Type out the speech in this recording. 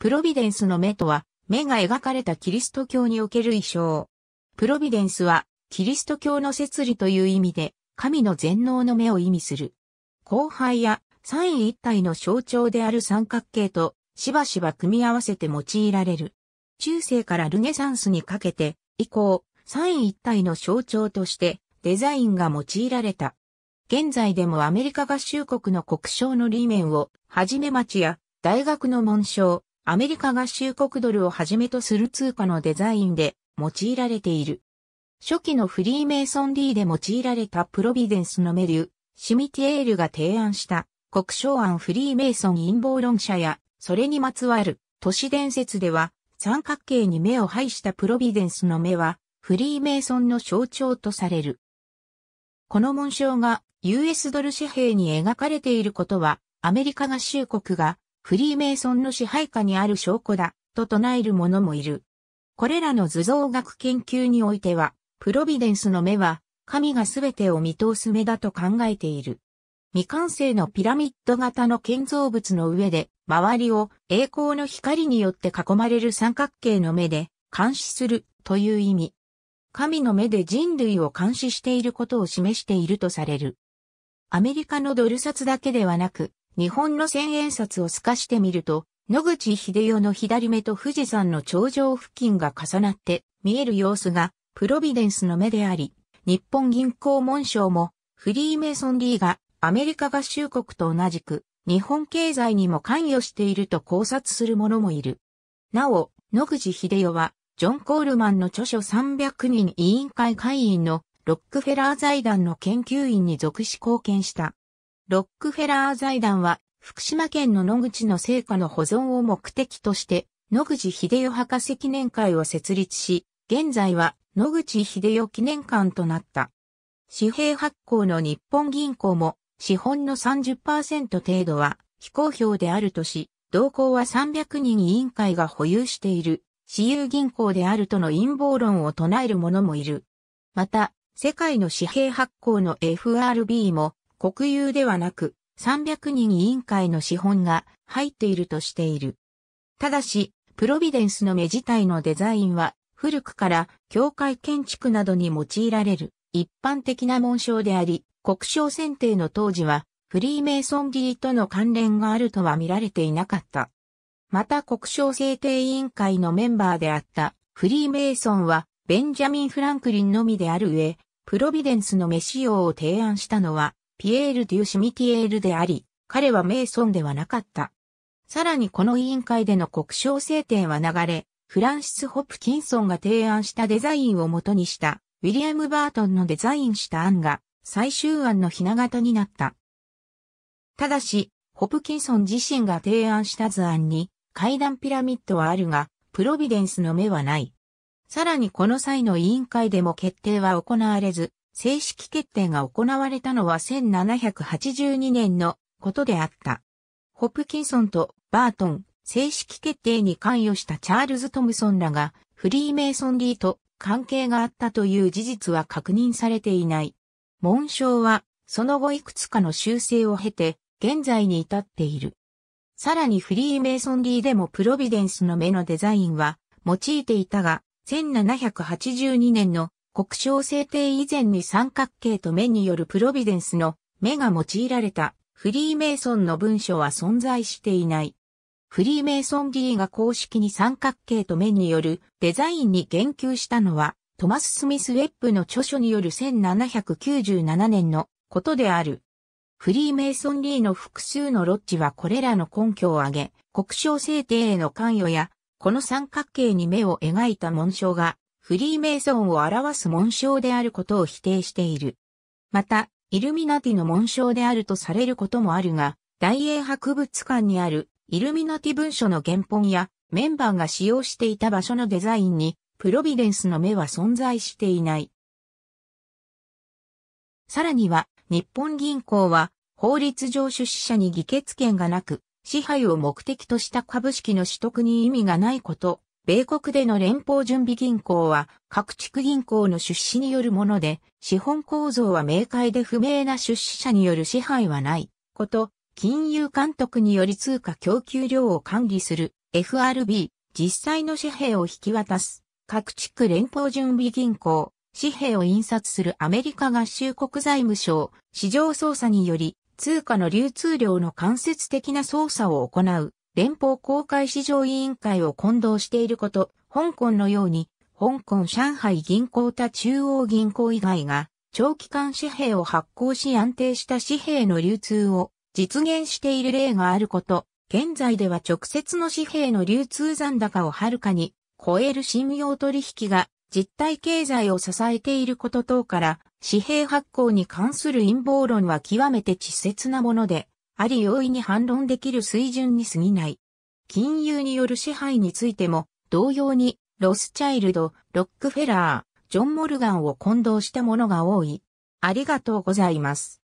プロビデンスの目とは、目が描かれたキリスト教における意象。プロビデンスは、キリスト教の摂理という意味で、神の全能の目を意味する。後輩や三位一体の象徴である三角形と、しばしば組み合わせて用いられる。中世からルネサンスにかけて、以降、三位一体の象徴として、デザインが用いられた。現在でもアメリカ合衆国の国章の理念を、はじめ町や、大学の紋章、アメリカ合衆国ドルをはじめとする通貨のデザインで用いられている。初期のフリーメイソンリーで用いられたプロビデンスのメリュー、シミティエールが提案した国商案フリーメイソン陰謀論者や、それにまつわる都市伝説では、三角形に目を配したプロビデンスの目は、フリーメイソンの象徴とされる。この紋章が US ドル紙幣に描かれていることは、アメリカ合衆国がフリーメイソンの支配下にある証拠だ、と唱える者もいる。これらの図像学研究においては、プロビデンスの目は、神がすべてを見通す目だと考えている。未完成のピラミッド型の建造物の上で、周りを栄光の光によって囲まれる三角形の目で、監視するという意味。神の目で人類を監視していることを示しているとされる。アメリカのドル札だけではなく、日本の千円札を透かしてみると、野口秀夫の左目と富士山の頂上付近が重なって見える様子がプロビデンスの目であり、日本銀行紋章もフリーメイソンリーがアメリカ合衆国と同じく日本経済にも関与していると考察する者もいる。なお、野口秀夫はジョン・コールマンの著書300人委員会会員のロックフェラー財団の研究員に属し貢献した。ロックフェラー財団は、福島県の野口の成果の保存を目的として、野口秀代博士記念会を設立し、現在は野口秀代記念館となった。紙幣発行の日本銀行も、資本の30%程度は非公表であるとし、同行は300人委員会が保有している、私有銀行であるとの陰謀論を唱える者もいる。また、世界の紙幣発行の FRB も、国有ではなく、300人委員会の資本が入っているとしている。ただし、プロビデンスの目自体のデザインは、古くから教会建築などに用いられる一般的な紋章であり、国章選定の当時は、フリーメイソンリーとの関連があるとは見られていなかった。また国章制定委員会のメンバーであったフリーメイソンはベンジャミン・フランクリンのみである上、プロビデンスの目仕様を提案したのはピエール・デュ・シュミティエールであり、彼はメイソンではなかった。さらにこの委員会での国章制定は流れ、フランシス・ホプキンソンが提案したデザインを元にした、ウィリアム・バートンのデザインした案が、最終案のひな形になった。ただし、ホプキンソン自身が提案した図案に、階段ピラミッドはあるが、プロビデンスの目はない。さらにこの際の委員会でも決定は行われず、正式決定が行われたのは1782年のことであった。ホプキンソンとバートン、正式決定に関与したチャールズ・トムソンらが、フリーメイソンリーと関係があったという事実は確認されていない。紋章は、その後いくつかの修正を経て、現在に至っている。さらにフリーメイソンリーでもプロビデンスの目のデザインは用いていたが、1782年の国章制定以前に三角形と目によるプロビデンスの目が用いられたフリーメイソンの文書は存在していない。フリーメイソン D が公式に三角形と目によるデザインに言及したのは、トマス・スミス・ウェップの著書による1797年のことである。フリーメイソン・リーの複数のロッジはこれらの根拠を挙げ、国章制定への関与や、この三角形に目を描いた紋章がフリーメイソンを表す紋章であることを否定している。また、イルミナティの紋章であるとされることもあるが、大英博物館にあるイルミナティ文書の原本やメンバーが使用していた場所のデザインにプロビデンスの目は存在していない。さらには日本銀行は法律上出資者に議決権がなく支配を目的とした株式の取得に意味がないこと米国での連邦準備銀行は各地区銀行の出資によるもので、資本構造は明快で不明な出資者による支配はないこと、金融監督により通貨供給量を管理する FRB、実際の紙幣を引き渡す各地区連邦準備銀行、紙幣を印刷するアメリカ合衆国財務省、市場操作により通貨の流通量の間接的な操作を行う連邦公開市場委員会を混同していること、香港のように、香港上海銀行他中央銀行以外が、長期間紙幣を発行し安定した紙幣の流通を実現している例があること、現在では直接の紙幣の流通残高をはるかに超える信用取引が実体経済を支えていること等から、紙幣発行に関する陰謀論は極めて稚拙なもので、あり容易に反論できる水準に過ぎない。金融による支配についても、同様に、ロスチャイルド、ロックフェラー、ジョン・モルガンを混同したものが多い。ありがとうございます。